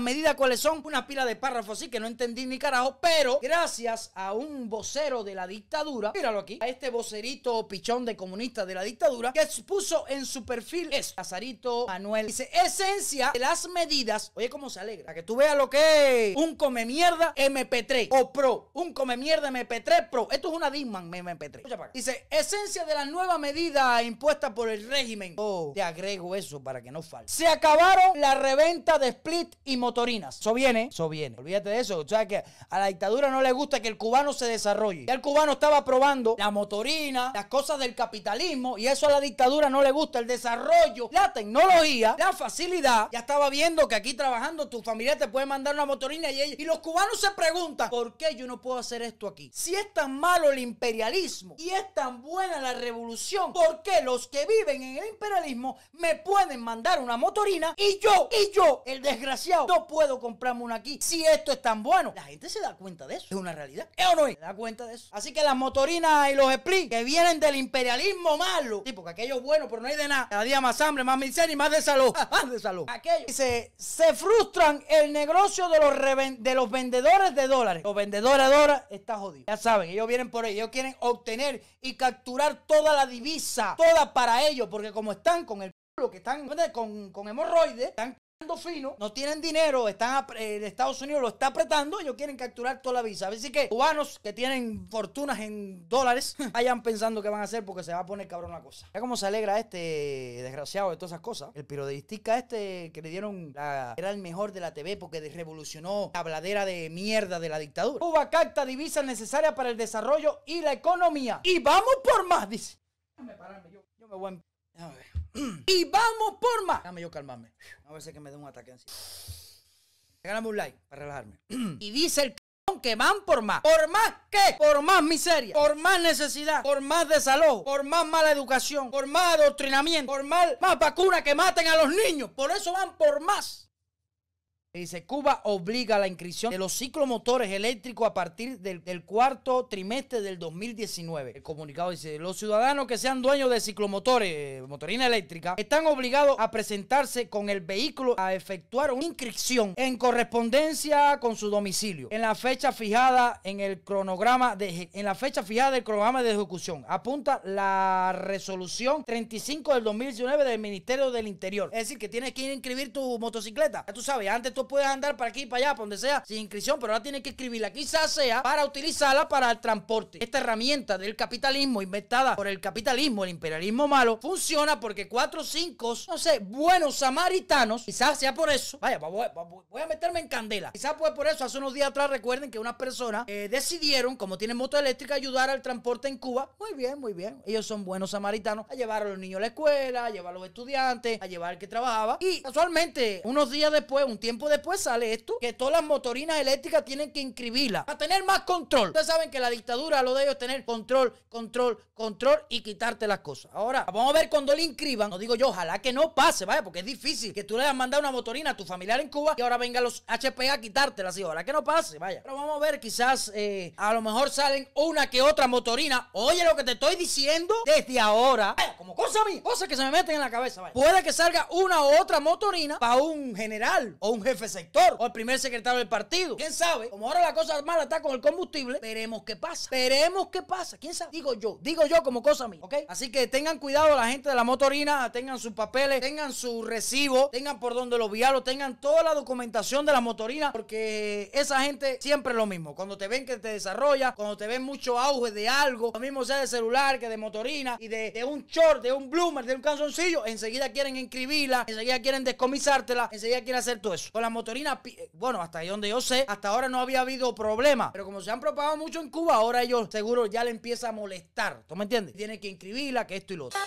medida cuáles son una pila de párrafos así que no entendí ni carajo, pero gracias a un vocero de la dictadura, míralo aquí, a este vocerito pichón de comunista de la dictadura que puso en su perfil eso, Lazarito Manuel dice, "Esencia de las medidas, oye cómo se alegra, para que tú veas lo que es un come mierda MP3 o Pro, un come mierda MP3 Pro, esto es una Disman MP3." Dice, "Esencia de la nueva medida impuesta por el régimen." Oh, te agrego eso para que no falte. Se acabaron la reventa de Split y motorinas. Eso viene, eso viene. Olvídate de eso. O sea que a la dictadura no le gusta que el cubano se desarrolle. Ya el cubano estaba probando la motorina, las cosas del capitalismo, y eso a la dictadura no le gusta. El desarrollo, la tecnología, la facilidad. Ya estaba viendo que aquí trabajando tu familia te puede mandar una motorina y Y los cubanos se preguntan, ¿por qué yo no puedo hacer esto aquí? Si es tan malo el imperialismo y es tan buena la revolución, ¿por qué los que viven en el imperialismo me pueden mandar una motorina y yo, y yo, el desgraciado? puedo comprarme una aquí si esto es tan bueno. La gente se da cuenta de eso. Es una realidad. ¿Es o no es? Se da cuenta de eso. Así que las motorinas y los splits que vienen del imperialismo malo. Sí, porque aquello es bueno, pero no hay de nada. Cada día más hambre, más miseria y más de salud más salud. Aquello. Dice, se frustran el negocio de los, de los vendedores de dólares. Los vendedores de dólares está jodido. Ya saben, ellos vienen por ahí. Ellos quieren obtener y capturar toda la divisa. Toda para ellos. Porque como están con el que están con, con hemorroides, están fino, no tienen dinero, están el eh, Estados Unidos lo está apretando, ellos quieren capturar toda la visa. Así que cubanos que tienen fortunas en dólares, vayan pensando Que van a hacer porque se va a poner cabrón la cosa. Ya como se alegra este desgraciado de todas esas cosas, el periodista este que le dieron era el mejor de la TV porque revolucionó la bladera de mierda de la dictadura. Cuba capta divisas necesarias para el desarrollo y la economía. Y vamos por más, dice. Déjame pararme, yo, me voy a... Em- ver y vamos por más. déjame yo calmarme. A ver que me dé un ataque encima. Regálame un like para relajarme. y dice el que van por más. ¿Por más que Por más miseria, por más necesidad, por más desalojo, por más mala educación, por más adoctrinamiento, por más, más vacunas que maten a los niños. Por eso van por más. Dice, Cuba obliga la inscripción de los ciclomotores eléctricos a partir del, cuarto trimestre del 2019. El comunicado dice, los ciudadanos que sean dueños de ciclomotores, motorina eléctrica, están obligados a presentarse con el vehículo a efectuar una inscripción en correspondencia con su domicilio en la fecha fijada en el cronograma de, en la fecha fijada del cronograma de ejecución. Apunta la resolución 35 del 2019 del Ministerio del Interior. Es decir, que tienes que ir a inscribir tu motocicleta. Ya tú sabes, antes tú puedes andar para aquí para allá, para donde sea, sin inscripción, pero ahora tienes que escribirla. Quizás sea para utilizarla para el transporte. Esta herramienta del capitalismo inventada por el capitalismo, el imperialismo malo, funciona porque cuatro, o cinco, no sé, buenos samaritanos, quizás sea por eso. Vaya, voy, a meterme en candela. Quizás fue por eso. Hace unos días atrás recuerden que unas personas eh, decidieron, como tienen moto eléctrica, ayudar al transporte en Cuba. Muy bien, muy bien. Ellos son buenos samaritanos a llevar a los niños a la escuela, a llevar a los estudiantes, a llevar al que trabajaba. Y casualmente, unos días después, un tiempo después sale esto, que todas las motorinas eléctricas tienen que inscribirlas para tener más control. Ustedes saben que la dictadura, lo de ellos es tener control, control, control y quitarte las cosas. Ahora, vamos a ver cuando le inscriban. No digo yo, ojalá que no pase, vaya, porque es difícil que tú le hayas mandado una motorina a tu familiar en Cuba y ahora venga los HP a quitártela, así, ojalá que no pase, vaya. Pero vamos a ver, quizás eh, a lo mejor salen una que otra motorina. Oye, lo que te estoy diciendo desde ahora, como cosa mía, cosas que se me meten en la cabeza, vaya. Puede que salga una u otra motorina para un general o un jefe sector o el primer secretario del partido. ¿Quién sabe? Como ahora la cosa mala está con el combustible, veremos qué pasa. Veremos qué pasa. ¿Quién sabe? Digo yo, digo yo como cosa mía, ¿ok? Así que tengan cuidado la gente de la motorina, tengan sus papeles, tengan su recibo, tengan por donde los vialo, tengan toda la documentación de la motorina, porque esa gente siempre es lo mismo. Cuando te ven que te desarrolla, cuando te ven mucho auge de algo, lo mismo sea de celular que de motorina y de, de un short, de un bloomer, de un canzoncillo, enseguida quieren inscribirla, enseguida quieren descomisártela, enseguida quieren hacer todo eso. Con la motorina, eh, bueno, hasta ahí donde yo sé, hasta ahora no había habido problema. Pero como se han propagado mucho en Cuba, ahora ellos seguro ya le empieza a molestar. ¿Tú me entiendes? Tiene que inscribirla, que esto y lo otro.